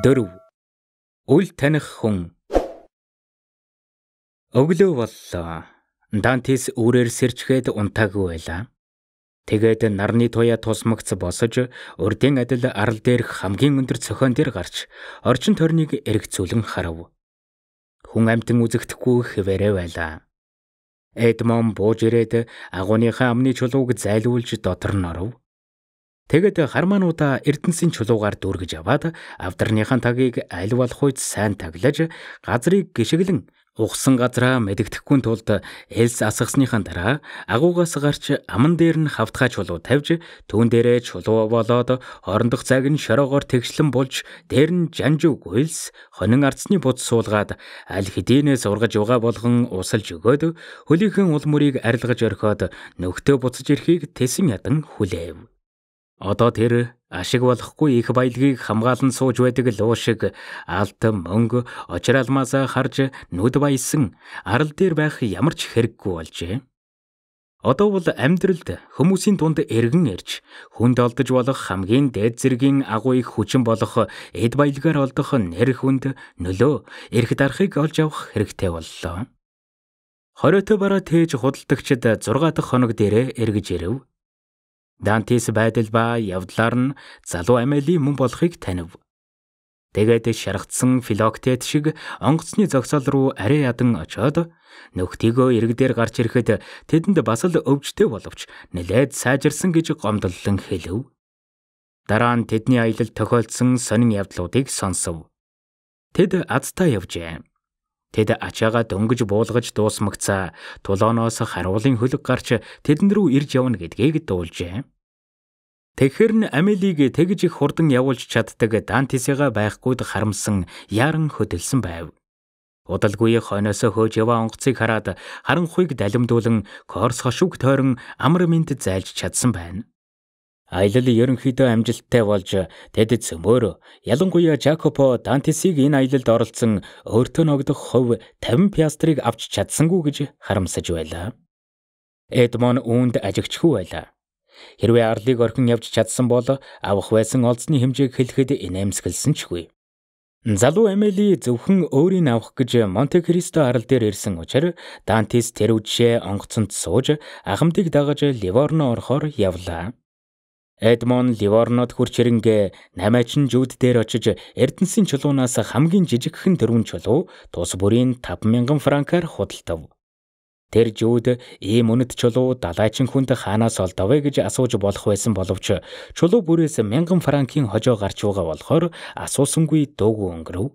4. Үл таних хүн. Өглөө боллоо. Дантис үрээр сэрчгээд унтаагүй байлаа. Тэгээд нарны туяа тусмагц босож урдын адил арал дээрх хамгийн өндөр цохон дээр гарч орчин тойрныг эргцүүлэн харав. Хүн амтэн үзэгдэхгүй хэвээрээ байлаа. Эдмон бууж ирээд агууныхаа амны чулууг зайлуулж дотор нь оров. Тэгэд хармаануудаа Эрдэнсийн чулуугаар дүүргэж аваад авдарныхан тагийг аль болох үед сайн таглаж газрыг гიშгэлэн ухсан газраа мэддэхгүй тулд элс асгасныхаа дараа агуугаас гарч аман дээр нь хавтгай чулуу тавьж түүн дээрээ чулуу болоод орондох цаг нь шороогоор тэгшлэн болж дээр нь жанжууг элс хонин арцны бод суулгаад аль хэдийнэ сургаж байгаа болгон усалж өгөөд хөлийнхэн улмөрийг арилгаж орхиод нүхтөө буцаж ирэхийг тесэн ядан хүлээв. Одоо тэр ашиг болохгүй их баялагийг хамгаалан сууж байдаг л уушиг алтан мөнгө очралмаасаа харж нүд баясан арал дээр байх ямар ч хэрэггүй болжээ. Одоо бол амьдралд хүмүүсийн дунд эргэн ирж хүнд олдож болох хамгийн дээд зэргийн агуйг хүчин болох эд баялгаар олдох нэр хүнд нөлөө эрх дарахыг олж авах хэрэгтэй боллоо. Хориотой бараа тээж худалдагчид 6 дахь хоног дээрээ эргэж ирэв. Дантес байдал ба явдлаар нь залуу Амелийн мөн болохыг танив. Тэгээд шаргацсан филоктет шиг онгоцны зогсоол руу арай ядан очоод нөхдөйгөө иргдээр гарч ирэхэд тэдэнд бас л өвчтэй боловч нэлээд сайжирсан гэж гомдлолон хэлв. Дараа нь тэдний аялал тохиолдсон сонин явдлуудыг сонсов. Тэд азтай явжээ. Тэд ачаагаа дөнгөж буулгаж дуусмагцаа тулооноос харуулын хөлөг гарч тэдэн рүү ирж явна гэдгийг дуулжээ. Тэгэхэр нь Амелиг тэгж их хурдан явуулж чаддаг Дантисига байхгүйд харамсан яран хөдөлсөн байв. Удалгүй хойноосоо хөөж яваа онгоцыг хараад харанхуйг далимдуулан корс хошууг тойрон амар минт зайлж чадсан байна. Аялал ерөнхийдөө амжилттай болж тэд цөмөөр ялангуяа Жакопо Дантесиг энэ аялалд оролцсон өөртөө ногдох хувь 50 пиастрыг авч чадсангүй гэж харамсаж байлаа. Эдмон үүнд ажигчгүй байлаа. Хэрвээ арлыг орхин явж чадсан бол авах байсан олзны хэмжээг хэлэхэд инээмсэглсэн чгүй. Залуу Эмили зөвхөн өөрийг авах гэж Монте Кристо арал дээр ирсэн учраас Дантис тэр үдшээ онгоцонд сууж ахмдыг дагаж Ливорно орохоор явлаа. Эдмон Ливорнод хурч хэрэнгээ намаачин жүд дээр очиж Эрдэнсийн чулуунаас хамгийн жижигхэн төрүн чулуу тус бүрийн 50000 франкаар худалдав. Тэр жүд ийм үнэт чулуу далайчин хүнд хаанаас олдовэ гэж асууж болох байсан боловч чулуу бүрээс 1000 франкийн хожоо гарч байгаа болохоор асуусангүй дуугүй өнгөрөв.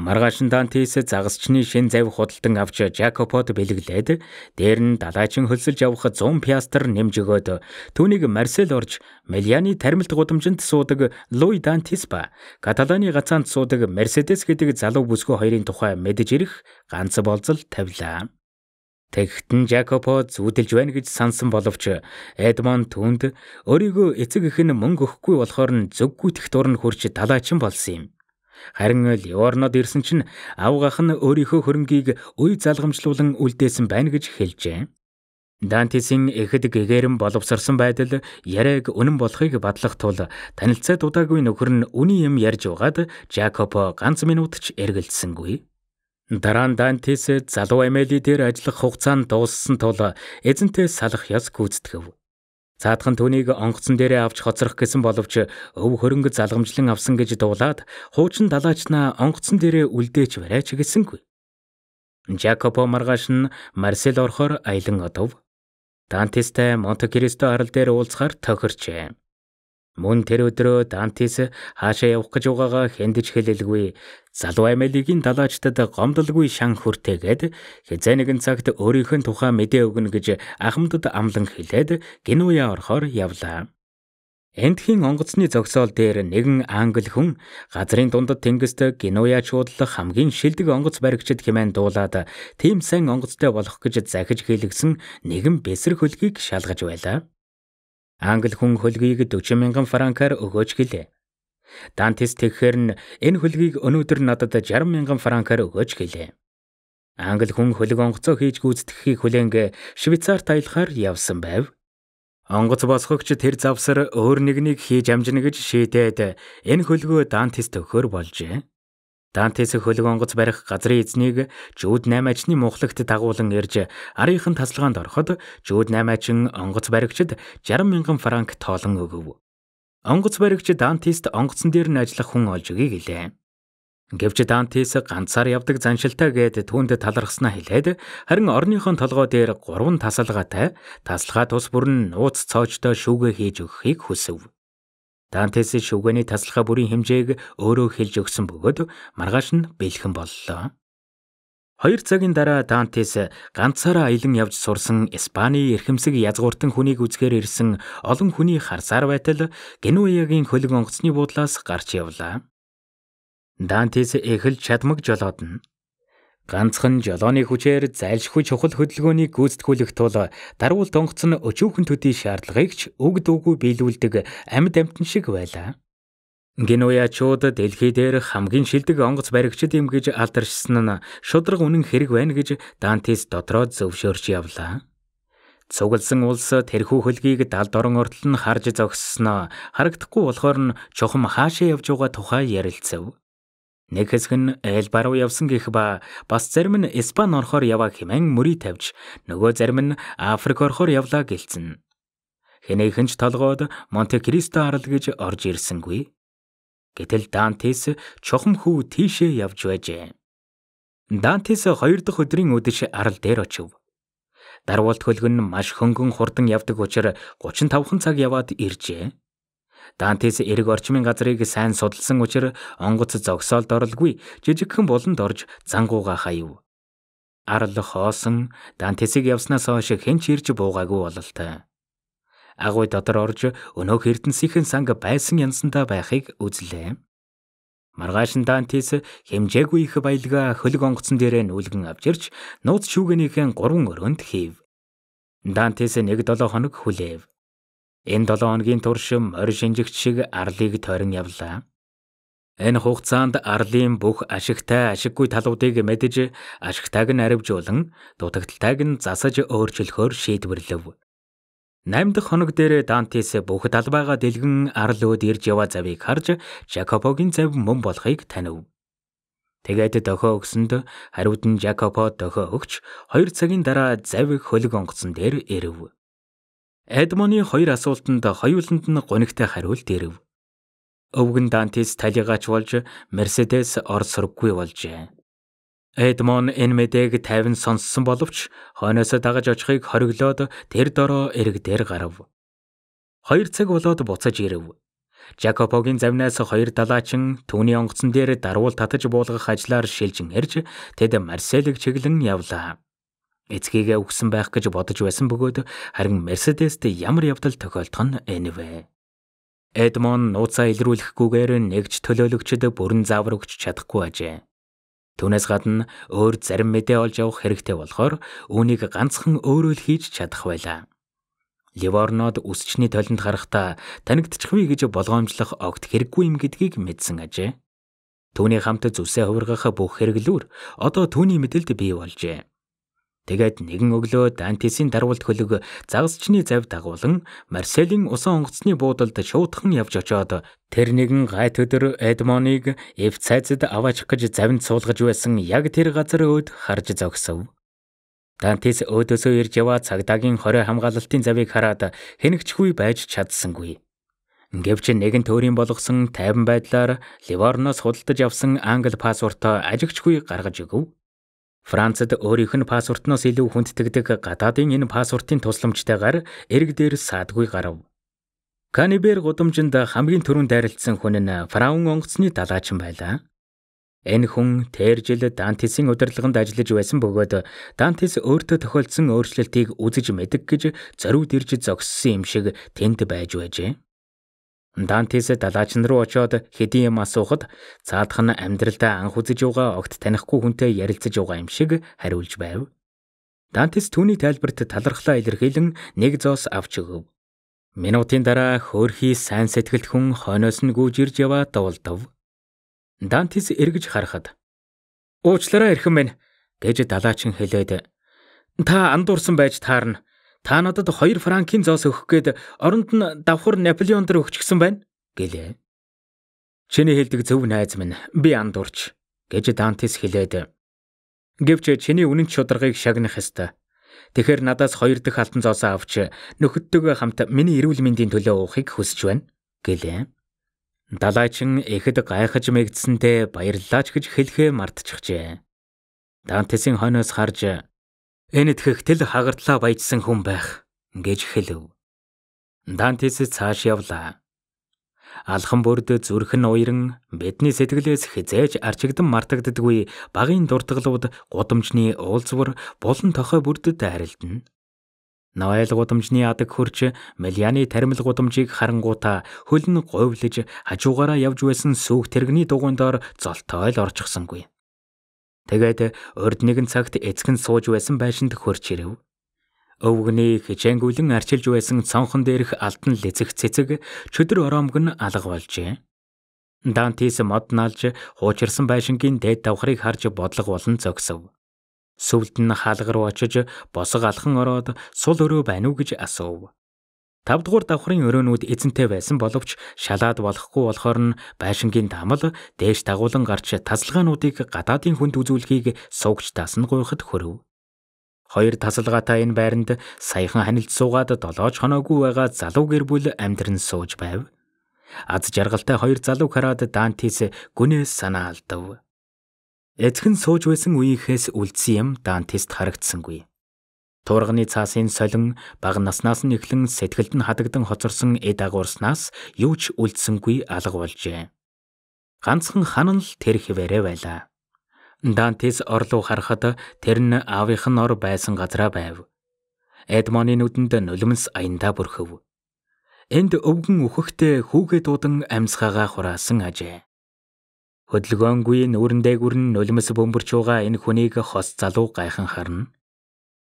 Маргааш нь Дантис загасчны шин завь худалдан авч Жакопод бэлэглээд дээр нь далаачин хөлсөлж явах 100 пиастер нэмж өгөөд түүнийг Марсел орж Мельяны таримлт гудамжинд суудаг Луи Дантис ба Каталоны гацаанд суудаг Мерседес гэдэг залуу бүсгүй хоёрын тухай мэдэж ирэх ганц болзол тавилаа. Тэгтэн Жакопо зүудэлж байна гэж сансан боловч Эдмон түнд өөрийгөө эцэг ихэн мөнгө өгөхгүй болохоор нь зөвгүйтгэх дурн хурж далаачин болсон юм. Харин Леорнод ирсэн чинь авгах нь өөрийнхөө хөрөнгийг үе залгамжлуулан үлдээсэн байна гэж хэлжээ. Дантисийн эхэд гэгэрэн боловсрсан байдал яриаг үнэн болохыг бадлах тул танилцаад удаагүй нөхөр нь үний юм ярьж угаад Жакопо ганц минут ч эргэлзсэнгүй. Дараа нь Дантис залуу Эмели дээр ажиллах хугацаа нь дууссан тул эзэнтэй салах ёс гүйцэтгэв. Цаадхан түүнийг онгоцон дээрээ авч хоцрох гэсэн боловч өв хөрөнгө залгамжлан авсан гэж дуулаад хуучин далаачнаа онгоцон дээрээ үлдээч барайч гэсэнгүй. Жакопо маргааш нь Марсел орохоор аялан одов. Дантестай Монте Кристо арал дээр уулзахаар тохирчээ. Мөн тэр өдрөө Дантис хаашаа явах гэж байгаагаа хэндэж хэлэлгүй. Залуу Амелигийн далаачтад гомдолгүй шан хүртээгээд хязаа нэгэн цагт өөрийнх нь тухай мэдээ өгнө гэж ахмадд амлан хэлээд Генуя орохоор явлаа. Эндхийн онгоцны зогсоол дээр нэгэн англ хүн газрын дундад тэнгист Генуячууд л хамгийн шилдэг онгоц баригчд хэмээн дуулаад тийм сайн онгоцтой болох гэж захиж хийлгсэн нэгэн бэсэр хөлгийг шалгаж байлаа. Англи хүн хөлгийг 40 мянган франкаар өгөөч гэлээ. Дантис тэгхээр нь энэ хөлгийг өнөөдөр надад 60 мянган франкаар өгөөч гэлээ. Англи хүн хөлөг онгоцоо хийж гүйцэтгэхийг хүлээнгээ Швейцарт аялахаар явсан байв. Онгоц босгогч тэр завсар өөр нэгнийг хийж амжина гэж шийдээд энэ хөлгөө Дантис төхөр болжээ. Дантес хөлөг онгоц барих газрын эзнийг Жүд 8 ачны мухлагт дагуулan ирж арийнхын тасалгаанд ороход Жүд 8 ачин онгоц баригчд 60 мянган франк тоолон өгөв. Онгоц баригч Дантест онгоцон дээр нь ажиллах хүн олж өгье гэлээ. Гэвч Дантес ганцаар явдаг заншилтаа гээд түүнд талархснаа хэлээд харин орныхон толгой дээр гурван тасалгаатай тасалгаа тус бүр нь нууц цоочтой шүүгээ хийж өгөхийг хүсэв. Дантес шүгэний таслахаа бүрийн хэмжээг өөрөө хэлж өгсөн бөгөөд маргааш нь бэлхэн боллоо. Хоёр цагийн дараа Дантес ганцаараа аялан явж сурсан Испаний эрхэмсэг язгууртан хүнийг үзгээр ирсэн олон хүний харсаар байтал Генуягийн хөлөг онгоцны буудлаас гарч явлаа. Дантес эхэлж чадмаг жолоодно. Ганцхан жолооны хүчээр зайлшгүй чухал хөдөлгөөнийг гүйцэтгүүлэх тул даруул тонгоцсон өчүүхэн төдий шаардлагыг ч өгд үгүй биелүүлдэг амьд амтэн шиг байлаа. Генуячууд дэлхий дээр хамгийн шилдэг онгоц баригчд юм гэж алдаршсан нь шудраг үнэн хэрэг байна гэж Дантис дотроо зөвшөөрч явлаа. Цугласан улс тэрхүү хөлгийг далд орон ортол нь харж зогссоноо харагдахгүй болохоор нь чухам хаашаа явж байгаа тухай ярилцав. Нэг хэсэг нь Эль баруу явсан гэх ба бас зарим нь Испани орхоор яваа хэмээн мөрий тавьж нөгөө зарим нь Африк орхоор явлаа гэлцэн. Хэнийхэн ч толгойд Монте Кристо арал гэж орж ирсэнгүй. Гэтэл Дантес чухам хүү тийшээ явж байжээ. Дантес хоёр дахь өдрийн үдэш арал дээр очив. Дарвуулт хөлгөн нь маш хөнгөн хурдан явдаг учраас 35 цаг яваад иржээ. Дантес эрэг орчмын газрыг сайн судалсан учраас онгоц зогсоолд оролгүй жижигхэн болонд орж зангуугаа хаяв. Арлах хоосон Дантесийг явснаас хойш хэн ч ирж буугаагүй бололтой. Агуй дотор орж өнөөх эрдэнсийнхэн санг байсан янзандаа байхыг үзлээ. Маргааш нь Дантис хэмжээгүй их баялгаа хөлөг онгоцон дээрээ нүүлгэн авчирч нууц шүүгэнийхэн гурван өрөөнд хийв. Дантис нэг долоо хоног хүлээв. Энэ 7 хоногийн туршим орь шинжигч шиг арлыг тойрон явлаа. Энэ хугацаанд арлын бүх ашигтай ашиггүй талуудыг мэдж, ашигтайг нь аривжуулан, дутагдaltaйг нь засаж өөрчлөхөөр шийдвэрлэв. 8 дахь хоног дээр Дантес бүх талбайгаа дэлгэн арл өд ирж яваа завийг харж, Жакопогийн зав мөн болохыг танив. Тэгээд дохоо өгсөнд хариуд нь Жакопо дохоо өгч 2 цагийн дараа завийг хөлөг онгоцон дээр ирэв. Эдмоны хоёр асуултанд хоёуланд нь гонигтай хариулт ирэв. Өвгөн Дантис талигаач болж Мерседес орс сурггүй болжээ. Эдмон энэ мэдээг 50 сонссон боловч хойноосоо дагаж очихыг хориглоод тэр дороо эрэг дээр гарав. Хоёр цаг болоод буцаж ирэв. Жакопогийн завнаас хоёр далаачин түүний онгоцон дээр даруул татаж буулгах ажлаар шилжин ирж тэд Марселыг чиглэн явлаа эцгийгээ үгсэн байх гэж бодож байсан бөгөөд харин Мерседест ямар явдал тохиолдох нь энэвэ. Эдмон нууцаа илрүүлэхгүйгээр нэгж төлөөлөгчд бүрэн заавар өгч чадахгүй ажээ. Түүнээс гадна өөр зарим мэдээ олж явах хэрэгтэй болохоор үүнийг ганцхан өөрөө л хийж чадах байлаа. Ливорнод үсчний толинд харахтаа танигдчихвээ гэж болгоомжлох огт хэрэггүй юм гэдгийг мэдсэн ажээ. Түүний хамт зүсээ хувиргах бүх хэрэглүүр одоо түүний мэдэлд бий болжээ. Тэгээд нэгэн өглөө Дантесийн дарвалт хөлөг загасчны зав дагуулan Марселийн усан онгоцны буудалд шуудхан явж очоод тэр нэгэн гайт өдөр Эдмоныг эв цайзад аваачих гэж завинд суулгаж байсан яг тэр газар өд харж зогсов. Дантес өөдөөсөө ирж яваа цагдаагийн хорой хамгаалалтын завийг хараад хэнэгчгүй байж чадсангүй. Гэвч нэгэн төрийн болгосон тайван байдлаар Ливорноос худалдаж авсан англ пассвортоо ажигчгүй гаргаж өгөв. Францад өөрийнх нь пассвортноос илүү хүндэтгдэг гадаадын энэ пассвортын тусламжтайгаар эрг дээр саадгүй гарав. Канибер гудамжинд хамгийн түрүүнд дайралтсан хүн нь Фраун онгоцны далаачин байлаа. Энэ хүн тэр жил Дантисийн удирдлаганд ажиллаж байсан бөгөөд Дантис өөртөө тохиолдсон өөрчлөлтийг үзэж мэдг гэж зориуд ирж зогссон юм шиг тэнд байж байжээ. Дантес далаач нар руу очиод хэдийн юм асуухад цаадах нь амьдралдаа анх үзэж байгаа огт танихгүй хүнтэй ярилцаж байгаа юм шиг хариулж байв. Дантес түүний тайлбарт талархлаа илэрхийлэн нэг зоос авч өгөв. Минутын дараа хөөрхий сайн сэтгэлт хүн хойноос нь гүйж ирж яваа дуулдав. Дантес эргэж харахад "Уучлаарай эрхэм минь" гэж далаачин хэлээд "Та андуурсан байж таарна. Та надад 2 франкийн зоос өгөх гээд оронд нь давхар Наполеон дээр өгчихсэн байна гэлээ. Чиний хэлдэг зөв найз минь би андуурч гэж Дантес хэлээд. Гэвч чиний үнэн чударгыг шагнах ёстой. Тэгэхэр надаас хоёр дахь алтан зоосоо авч нөхөдтэйгээ хамт миний эрүүл мэндийн төлөө уухыг хүсэж байна гэлээ. Далайчин эхэд гайхаж мэгдсэнтэй баярлалаач гэж хэлэхээ мартчихжээ. Дантесийн хойноос харж Энэд хөхтөл хагартлаа баяжсан хүн байх гэж хэлв. Дантис цааш явлаа. Алхан бүрд зүрхэн уйран бидний сэтгэлээс хизээж арчигдан мартагддаггүй багын дуртаглууд гудамжны уулзвар болон тохой бүрдэд арилдана. Ноэл гудамжны адаг хөрч Мелианы таримл гудамжийг харангуута хөл нь говьлж хажуугаараа явж байсан сүүх тэрэгний дугуйн доор золтойл орчихсонгүй. Тэгээд урд нэгэн цагт эцгэн сууж байсан байшинд хөрч ирэв. Өвгний хичээнгүлэн арчилж байсан цонхон дээрх алтан лэцэг цэцэг чөдөр оромг нь алга болжээ. Дантис мод налж хуучирсан байшингийн дэд давхрыг харж бодлого болон зогсов. Сүвлд нь хаалга руу очиж босго алхан ороод сул өрөө байна уу гэж асуув. 5 дугаар давхрын өрөөнүүд эзэнтэй байсан боловч шалаад болохгүй болохоор нь байшингийн тамал дээш дагуулan гарч тасалгаануудыг гадаадын хүнд үзүүлэхийг суугч дасна гуйхад хөрөв. Хоёр тасалгаатай энэ байранд саяхан ханилт суугаад долоож хоноогүй байгаа залуу гэр бүл амьдран сууж байв. Аз жаргалтай хоёр залуу хараад Дантис гүнээс санаа алдав. Эцхэн сууж байсан үеийнхээс үлдсэн юм Дантист харагдсангүй. Туурганы цаасын солин баг наснаас нь эхлэн сэтгэлд нь хадагдан хоцорсон эд агуурснаас юу ч үлдсэнгүй алга болжээ. Ганцхан ханан л тэр хിവэрэ байлаа. Дантис орлуу харахад тэр нь аавынх нь ор байсан газараа байв. Эдмоны нүдэнд нулимс аянда бүрхэв. Энд өвгөн өөхөхтэй хүүгээ дуудан амьсгаагаа хураасан ажээ. Хөдөлгөөнгүй нүрэн дээгүр нь нулимс бөмбөрч байгаа энэ хүнийг хос залуу гайхан харна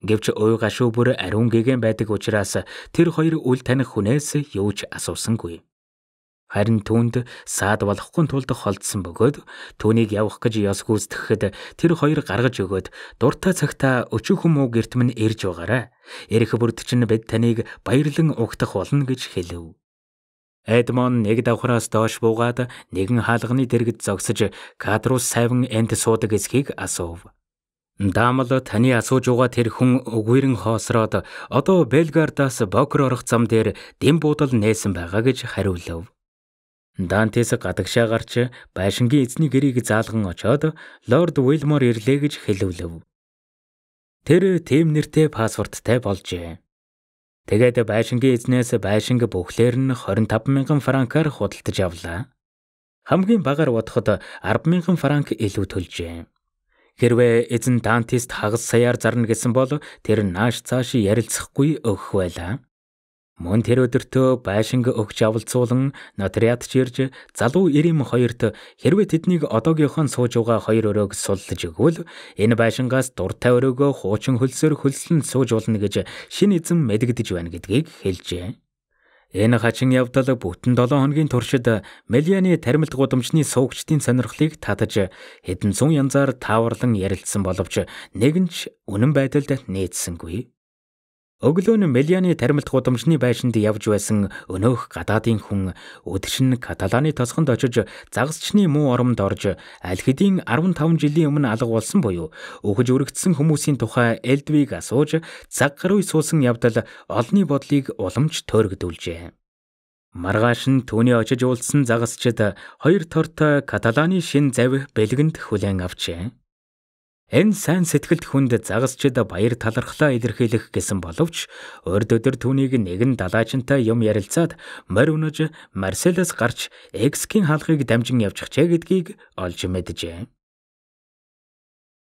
Гэвч уйгаа шүүбүр ариун гэгэн байдаг учраас тэр хоёр үл таних хүнээс юу ч асуусангүй. Харин түүнд саад болохгүй тулд холдсон бөгөөд түүнийг явах гэж ёс гүйцэтгэхэд тэр хоёр гаргаж өгөөд дуртай цагтаа өчүүхэн муу герт минь ирж байгаарэ. Ирэх бүрд чинь бид таныг баярлан угтах болно гэж хэлв. Эдмон нэг давхраас доош буугаад нэгэн хаалганы дэргэд зогсож кадруу сайван энд суудаг эсхийг асуув. Даамал таны асууж байгаа тэр хүн өгвөрн хоосроод одоо Белгардаас Бокр орох зам дээр дэм буудал нээсэн байгаа гэж хариулав. Дантес гадагшаа гарч байшингийн эзний гэрийг заалган очоод Лорд Уилмор ирлээ гэж хэлүүлв. Тэр тэм нэртэй паспорттай болжээ. Тэгээд байшингийн эзнээс байшинг бүхлээр нь 25 мянган франкаар худалдаж авлаа. Хамгийн багаар бодоход 10 мянган франк илүү төлжээ. Хэрвээ эзэн Дантист хагас саяар зарна гэсэн бол тэр нааш цааш ярилцахгүй өгөх байлаа. Мөн тэр өдөртөө байшинг өгч авалцуулан нотариат чирж залуу 92-т хэрвээ тэднийг одоогийнхоо сууж байгаа хоёр өрөөг суллаж өгвөл энэ байшингаас дуртай өрөөгөө хуучин хөлсөөр хөлслөн сууж болно гэж шин эзэн мэдэгдэж байна гэдгийг хэлжээ. Энэ хачин явдал бүтэн 7 хоногийн туршид Мелианы таримлт гудамжны суугчдын сонирхлыг татаж хэдэн зуун янзаар тааварлан ярилцсан боловч нэгэн ч үнэн байдалд нээжсэнгүй. Өглөө нь Мелианы таримлт гудамжны байшинд явж байсан өнөөх гадаадын хүн өдгшин Каталаны тосгонд очиж загасчны муу оромд орж аль хэдийн 15 жилийн өмнө алга болсон буюу өгж өргөдсөн хүмүүсийн тухай Элдвиг асууж цаг гаруй суусан явдал олонний бодлыг уламж төрөгдүүлжээ. Маргааш нь түүний очиж уулзсан загасчд хоёр тортой Каталаны шин завь бэлгэнд хүлээн авчээ. Энэ сайн сэтгэлд хүнд загасчд баяр талархлаа илэрхийлэх гэсэн боловч урд өдөр түүнийг нэгэн далаачинтай юм ярилцаад морь өнөж Марселос гарч Экс-ийн хаалхыг дамжин явж хчээ гэдгийг олж мэджээ.